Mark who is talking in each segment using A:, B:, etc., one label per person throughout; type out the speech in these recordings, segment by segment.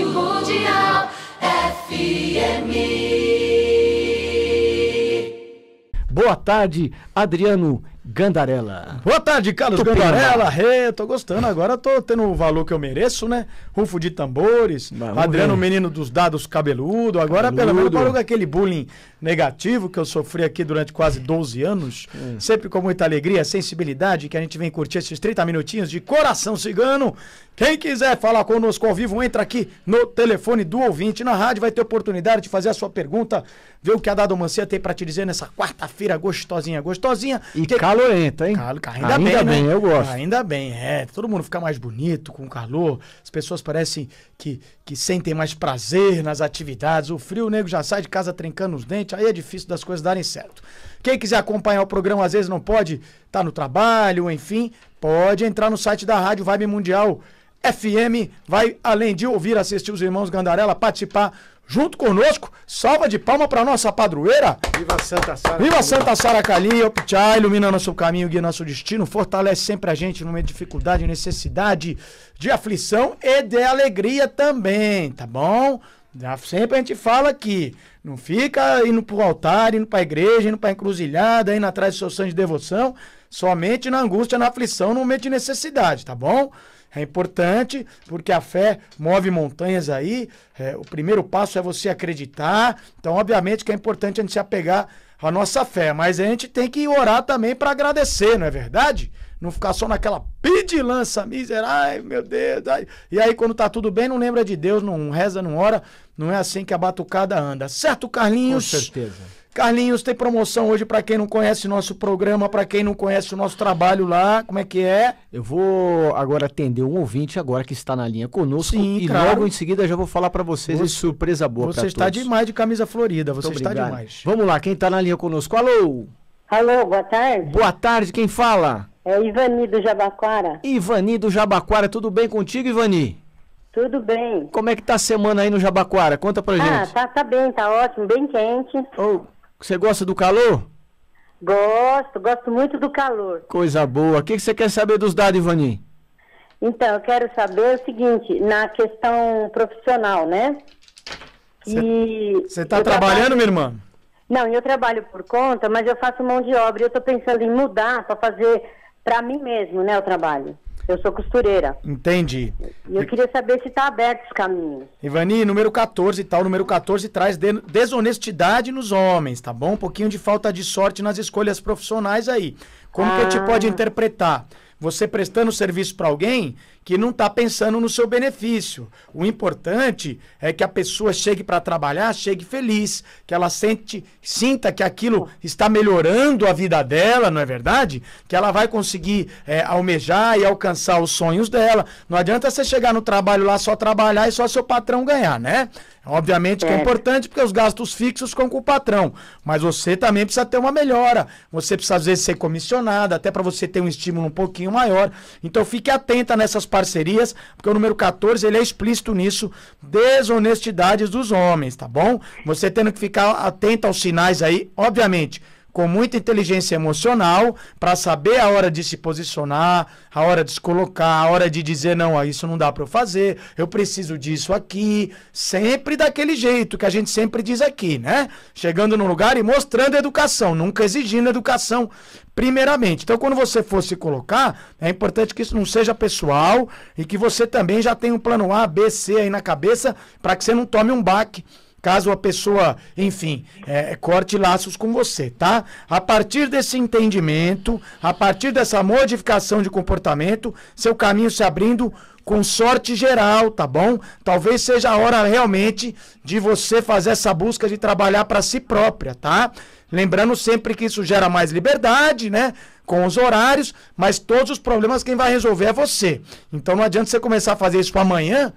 A: Mundial FM. Boa tarde, Adriano Gandarela. Boa tarde, Carlos Gandarela. Hey, tô gostando. Agora tô tendo o valor que eu mereço, né? Rufo de tambores, Adriano, ver. menino dos dados cabeludo. Agora, cabeludo. pelo menos, parou com aquele bullying negativo que eu sofri aqui durante quase 12 anos. É. Sempre com muita alegria, sensibilidade, que a gente vem curtir esses 30 minutinhos de coração cigano. Quem quiser falar conosco ao vivo, entra aqui no telefone do ouvinte na rádio, vai ter oportunidade de fazer a sua pergunta, ver o que a Dado Mancia tem para te dizer nessa quarta-feira gostosinha, gostosinha. E que calor entra, hein? Calor, ainda, ainda bem, bem né? eu gosto. Ainda bem, é. Todo mundo fica mais bonito com o calor. As pessoas parecem que, que sentem mais prazer nas atividades. O frio, o nego já sai de casa trincando os dentes. Aí é difícil das coisas darem certo. Quem quiser acompanhar o programa, às vezes não pode, tá no trabalho, enfim, pode entrar no site da Rádio Vibe Mundial FM. Vai, além de ouvir, assistir os irmãos Gandarela, participar junto conosco. Salva de palma para nossa padroeira.
B: Viva Santa Sara.
A: Viva Santa Sara Cali, Optiá, ilumina nosso caminho, guia nosso destino, fortalece sempre a gente no meio de dificuldade, necessidade, de aflição e de alegria também, tá bom? Sempre a gente fala aqui, não fica indo pro altar, indo pra igreja, indo pra encruzilhada, indo atrás do seu sangue de devoção, somente na angústia, na aflição, no momento de necessidade, tá bom? É importante porque a fé move montanhas aí. É, o primeiro passo é você acreditar. Então, obviamente, que é importante a gente se apegar à nossa fé, mas a gente tem que orar também para agradecer, não é verdade? Não ficar só naquela pedilança miserável, meu Deus. Ai. E aí, quando tá tudo bem, não lembra de Deus, não reza, não ora. Não é assim que a batucada anda. Certo, Carlinhos? Com certeza. Carlinhos, tem promoção hoje para quem não conhece nosso programa, para quem não conhece o nosso trabalho lá, como é que é? Eu vou agora atender um ouvinte agora que está na linha conosco
B: Sim, e claro. logo em seguida já vou falar para vocês você, surpresa boa Você está todos. demais de camisa florida, você está demais. Vamos lá, quem está na linha conosco? Alô? Alô, boa tarde. Boa tarde, quem fala? É Ivani do Jabaquara. Ivani do Jabaquara, tudo bem contigo, Ivani? Tudo bem. Como é que tá a semana aí no Jabaquara? Conta pra ah, gente. Ah, tá, tá bem, tá ótimo, bem quente. Oh, você gosta do calor? Gosto, gosto muito do calor. Coisa boa. O que, você quer saber dos dados, Ivani? Então, eu quero saber o seguinte, na questão profissional, né? Você está trabalhando, trabalho... minha irmã? Não, eu trabalho por conta, mas eu faço mão de obra. Eu estou pensando em mudar para fazer para mim mesmo, né, o trabalho. Eu sou costureira.
A: Entendi.
B: E eu queria saber se está aberto os caminhos.
A: Ivani, número 14, tal, número 14 traz desonestidade nos homens, tá bom? Um pouquinho de falta de sorte nas escolhas profissionais aí. Como ah. que a gente ah. pode interpretar? você prestando serviço para alguém que não está pensando no seu benefício. O importante é que a pessoa chegue para trabalhar, chegue feliz, que ela sente, sinta que aquilo está melhorando a vida dela, não é verdade? Que ela vai conseguir é, almejar e alcançar os sonhos dela. Não adianta você chegar no trabalho lá só trabalhar e só seu patrão ganhar, né? Obviamente que é, é importante porque os gastos fixos ficam com o patrão, mas você também precisa ter uma melhora. Você precisa às vezes ser comissionado, até para você ter um estímulo um pouquinho maior. Então fique atenta nessas parcerias, porque o número 14 ele é explícito nisso, desonestidades dos homens, tá bom? Você tendo que ficar atenta aos sinais aí, obviamente com muita inteligência emocional para saber a hora de se posicionar, a hora de se colocar, a hora de dizer não, isso não dá para eu fazer, eu preciso disso aqui, sempre daquele jeito que a gente sempre diz aqui, né? Chegando no lugar e mostrando educação, nunca exigindo educação primeiramente. Então, quando você for se colocar, é importante que isso não seja pessoal e que você também já tenha um plano A, B, C aí na cabeça para que você não tome um baque caso a pessoa, enfim, é, corte laços com você, tá? A partir desse entendimento, a partir dessa modificação de comportamento, seu caminho se abrindo com sorte geral, tá bom? Talvez seja a hora realmente de você fazer essa busca de trabalhar para si própria, tá? Lembrando sempre que isso gera mais liberdade, né? Com os horários, mas todos os problemas quem vai resolver é você. Então não adianta você começar a fazer isso amanhã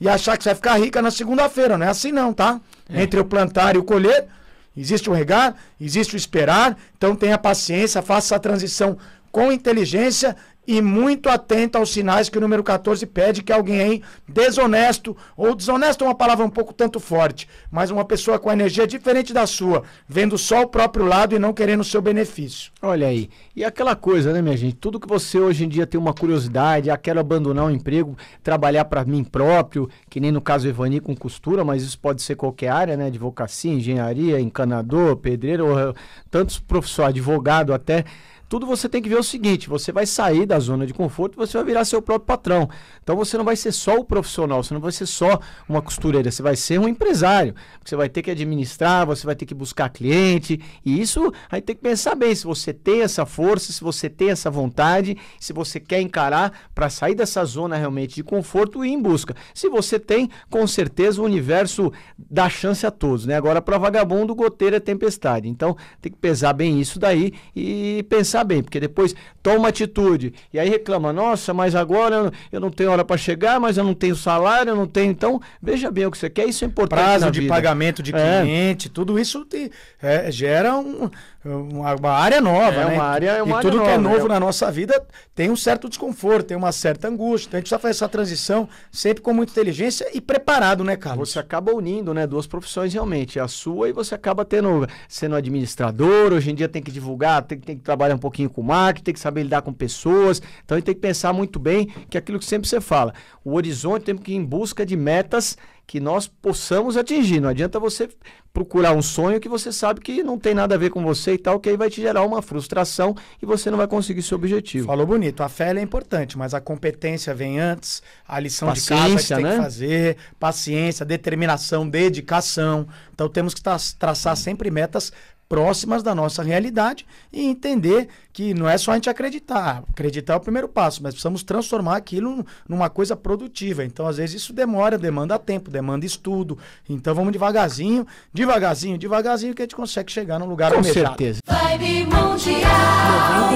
A: e achar que você vai ficar rica na segunda-feira. Não é assim não, tá? É. Entre o plantar e o colher, existe o regar, existe o esperar. Então tenha paciência, faça a transição com inteligência e muito atenta aos sinais que o número 14 pede que alguém desonesto, ou desonesto é uma palavra um pouco tanto forte, mas uma pessoa com energia diferente da sua, vendo só o próprio lado e não querendo o seu benefício. Olha aí.
B: E aquela coisa, né, minha gente? Tudo que você hoje em dia tem uma curiosidade, ah, quero abandonar um emprego, trabalhar para mim próprio, que nem no caso Evani com costura, mas isso pode ser qualquer área, né? Advocacia, engenharia, encanador, pedreiro, tantos profissionais, advogado até tudo você tem que ver o seguinte: você vai sair da zona de conforto, você vai virar seu próprio patrão. Então você não vai ser só o profissional, você não vai ser só uma costureira, você vai ser um empresário. Você vai ter que administrar, você vai ter que buscar cliente. E isso aí tem que pensar bem se você tem essa força, se você tem essa vontade, se você quer encarar para sair dessa zona realmente de conforto e ir em busca. Se você tem, com certeza o universo dá chance a todos, né? Agora para vagabundo, goteira é tempestade. Então tem que pesar bem isso daí e pensar Tá bem, porque depois toma atitude e aí reclama: nossa, mas agora eu não tenho hora para chegar, mas eu não tenho salário, eu não
A: tenho. Então, veja bem o que você quer, isso é importante. Prazo de vida. pagamento de é. cliente, é. tudo isso te, é, gera um, uma área nova, é, né? Uma área, é uma e tudo que é novo né? na nossa vida tem um certo desconforto, tem uma certa angústia. Então, a gente precisa fazer essa transição sempre com muita inteligência e preparado, né, Carlos? Você acaba unindo, né, duas profissões realmente, a sua e você acaba tendo
B: sendo administrador. Hoje em dia tem que divulgar, tem, tem que trabalhar um pouco pouquinho com marketing, tem que saber lidar com pessoas. Então a gente tem que pensar muito bem que é aquilo que sempre você fala, o horizonte tem que ir em busca de metas que nós possamos atingir. Não adianta você procurar um sonho que você
A: sabe que não tem nada a ver com você e tal, que aí vai te gerar uma frustração e você não vai conseguir seu objetivo. Falou bonito, a fé é importante, mas a competência vem antes, a lição paciência, de casa que tem né? que fazer, paciência, determinação, dedicação. Então temos que traçar sempre metas próximas da nossa realidade e entender que não é só a gente acreditar. Acreditar é o primeiro passo, mas precisamos transformar aquilo numa coisa produtiva. Então, às vezes, isso demora, demanda tempo, demanda estudo. Então, vamos devagarzinho, devagarzinho, devagarzinho, que a gente consegue chegar no lugar Com almejado. certeza. Vibe mundial.